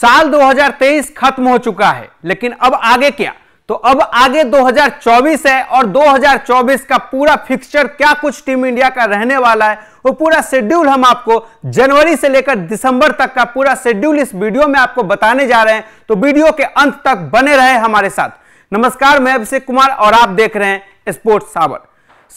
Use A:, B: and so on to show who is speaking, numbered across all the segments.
A: साल 2023 खत्म हो चुका है लेकिन अब आगे क्या तो अब आगे 2024 है और 2024 का पूरा फिक्सचर क्या कुछ टीम इंडिया का रहने वाला है वो पूरा शेड्यूल हम आपको जनवरी से लेकर दिसंबर तक का पूरा शेड्यूल इस वीडियो में आपको बताने जा रहे हैं तो वीडियो के अंत तक बने रहे हमारे साथ नमस्कार मैं अभिषेक कुमार और आप देख रहे हैं स्पोर्ट्स सावर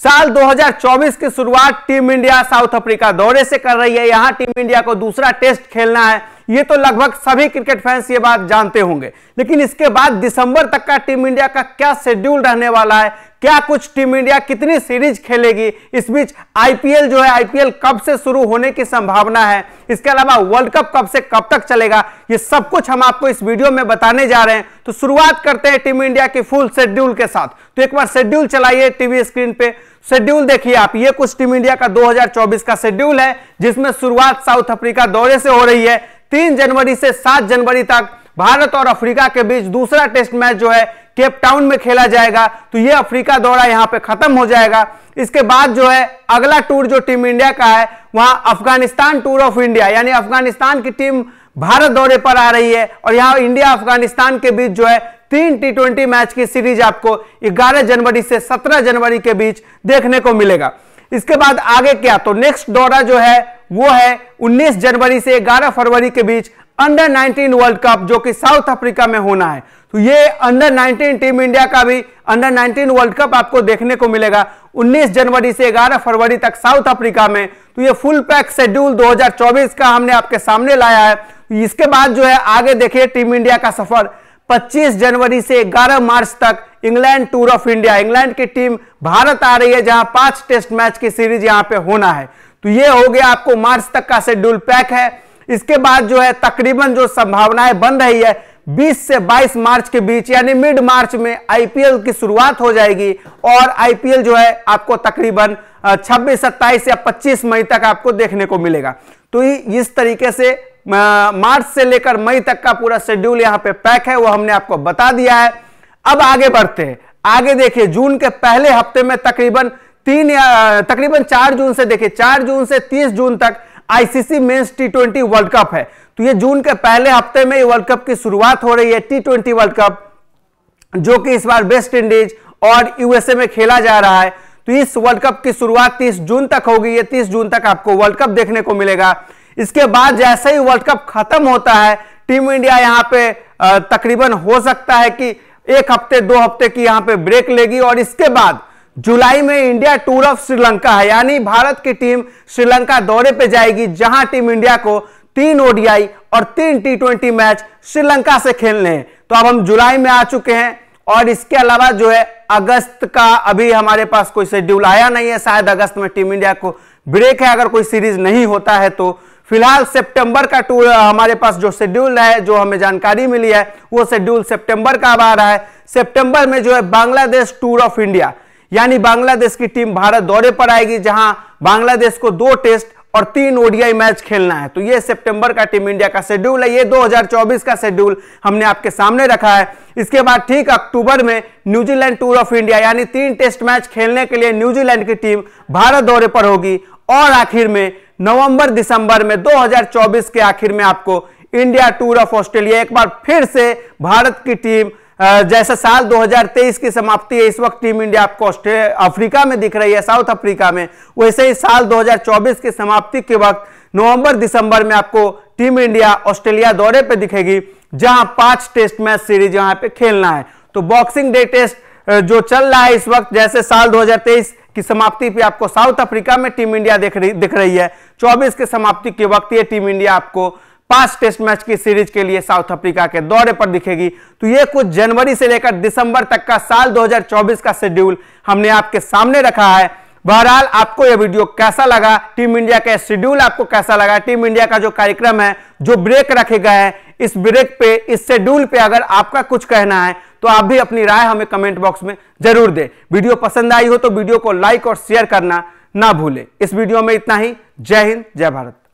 A: साल 2024 की शुरुआत टीम इंडिया साउथ अफ्रीका दौरे से कर रही है यहां टीम इंडिया को दूसरा टेस्ट खेलना है ये तो लगभग सभी क्रिकेट फैंस ये बात जानते होंगे लेकिन इसके बाद दिसंबर तक का टीम इंडिया का क्या शेड्यूल रहने वाला है क्या कुछ टीम इंडिया कितनी सीरीज खेलेगी इस बीच आईपीएल जो है आईपीएल कब से शुरू होने की संभावना है इसके अलावा वर्ल्ड कप कब से कब तक चलेगा ये सब कुछ हम आपको इस वीडियो में बताने जा रहे हैं तो शुरुआत करते हैं टीम इंडिया की फुल शेड्यूल के साथ तो एक बार शेड्यूल चलाइए टीवी स्क्रीन पे शेड्यूल देखिए आप ये कुछ टीम इंडिया का 2024 का शेड्यूल है जिसमें शुरुआत साउथ अफ्रीका दौरे से हो रही है तीन जनवरी से सात जनवरी तक भारत और अफ्रीका के बीच दूसरा टेस्ट मैच जो है केप टाउन में खेला जाएगा तो ये अफ्रीका दौरा यहाँ पे खत्म हो जाएगा इसके बाद जो है अगला टूर जो टीम इंडिया का है वहां अफगानिस्तान टूर ऑफ इंडिया यानी अफगानिस्तान की टीम भारत दौरे पर आ रही है और यहाँ इंडिया अफगानिस्तान के बीच जो है तीन टी ट्वेंटी मैच की सीरीज आपको ग्यारह जनवरी से सत्रह जनवरी के बीच देखने को मिलेगा इसके बाद आगे क्या तो नेक्स्ट दौरा जो है वो है 19 जनवरी से 11 फरवरी के बीच अंडर 19 वर्ल्ड कप जो कि साउथ अफ्रीका में होना है तो ये अंडर 19 टीम इंडिया का भी अंडर 19 वर्ल्ड कप आपको देखने को मिलेगा 19 जनवरी से 11 फरवरी तक साउथ अफ्रीका में तो ये फुल पैक शेड्यूल 2024 का हमने आपके सामने लाया है तो इसके बाद जो है आगे देखिए टीम इंडिया का सफर 25 जनवरी से 11 मार्च तक England tour of India England की टीम भारत आ रही है जहां पांच टेस्ट मैच की सीरीज यहां पे होना है तो ये हो गया आपको मार्च तक का शेड्यूल पैक है इसके बाद जो है तकरीबन जो संभावनाएं बन रही है 20 से 22 मार्च के बीच यानी मिड मार्च में आईपीएल की शुरुआत हो जाएगी और आईपीएल जो है आपको तकरीबन 26 सत्ताईस या 25 मई तक आपको देखने को मिलेगा तो इस तरीके से मार्च से लेकर मई तक का पूरा शेड्यूल यहाँ पे पैक है वो हमने आपको बता दिया है अब आगे बढ़ते हैं आगे देखिए जून के पहले हफ्ते में तकरीबन तीन तकरीबन चार जून से देखिए चार जून से तीस जून तक ICC men's T twenty World Cup है तो ये जून के पहले हफ्ते में वर्ल्ड कप की शुरुआत हो रही है टी ट्वेंटी वर्ल्ड कप जो कि इस बार वेस्ट इंडीज और यूएसए में खेला जा रहा है तो इस वर्ल्ड कप की शुरुआत 30 जून तक होगी ये 30 जून तक आपको वर्ल्ड कप देखने को मिलेगा इसके बाद जैसे ही वर्ल्ड कप खत्म होता है टीम इंडिया यहाँ पे तकरीबन हो सकता है कि एक हफ्ते दो हफ्ते की यहाँ पे ब्रेक लेगी और इसके बाद जुलाई में इंडिया टूर ऑफ श्रीलंका है यानी भारत की टीम श्रीलंका दौरे पे जाएगी जहां टीम इंडिया को तीन ओडीआई और तीन टी ट्वेंटी मैच श्रीलंका से खेलने हैं तो अब हम जुलाई में आ चुके हैं और इसके अलावा जो है अगस्त का अभी हमारे पास कोई शेड्यूल आया नहीं है शायद अगस्त में टीम इंडिया को ब्रेक है अगर कोई सीरीज नहीं होता है तो फिलहाल सितंबर का टूर हमारे पास जो शेड्यूल है जो हमें जानकारी मिली है वो शेड्यूल सितंबर का अब आ रहा है सितंबर में जो है बांग्लादेश टूर ऑफ इंडिया यानी बांग्लादेश की टीम भारत दौरे पर आएगी जहां बांग्लादेश को दो टेस्ट और तीन ओडीआई मैच खेलना है तो ये सितंबर का टीम इंडिया का शेड्यूल है ये 2024 का शेड्यूल हमने आपके सामने रखा है इसके बाद ठीक अक्टूबर में न्यूजीलैंड टूर ऑफ इंडिया यानी तीन टेस्ट मैच खेलने के लिए न्यूजीलैंड की टीम भारत दौरे पर होगी और आखिर में नवंबर दिसंबर में 2024 के आखिर में आपको इंडिया टूर ऑफ ऑस्ट्रेलिया एक बार फिर से भारत की टीम जैसे साल 2023 की समाप्ति है इस वक्त टीम इंडिया आपको अफ्रीका में दिख रही है साउथ अफ्रीका में वैसे ही साल 2024 की समाप्ति के वक्त नवंबर दिसंबर में आपको टीम इंडिया ऑस्ट्रेलिया दौरे पे दिखेगी जहां पांच टेस्ट मैच सीरीज यहां पे खेलना है तो बॉक्सिंग डे टेस्ट जो चल रहा है इस वक्त जैसे साल 2023 की समाप्ति पे आपको साउथ अफ्रीका में टीम इंडिया दिख रही दिख रही है 24 की समाप्ति के वक्त ये टीम इंडिया आपको पांच टेस्ट मैच की सीरीज के लिए साउथ अफ्रीका के दौरे पर दिखेगी तो ये कुछ जनवरी से लेकर दिसंबर तक का साल 2024 का शेड्यूल हमने आपके सामने रखा है बहरहाल आपको यह वीडियो कैसा लगा टीम इंडिया का शेड्यूल आपको कैसा लगा टीम इंडिया का जो कार्यक्रम है जो ब्रेक रखे गए हैं इस ब्रेक पे इस शेड्यूल पे अगर आपका कुछ कहना है तो आप भी अपनी राय हमें कमेंट बॉक्स में जरूर दें वीडियो पसंद आई हो तो वीडियो को लाइक और शेयर करना ना भूलें इस वीडियो में इतना ही जय हिंद जय भारत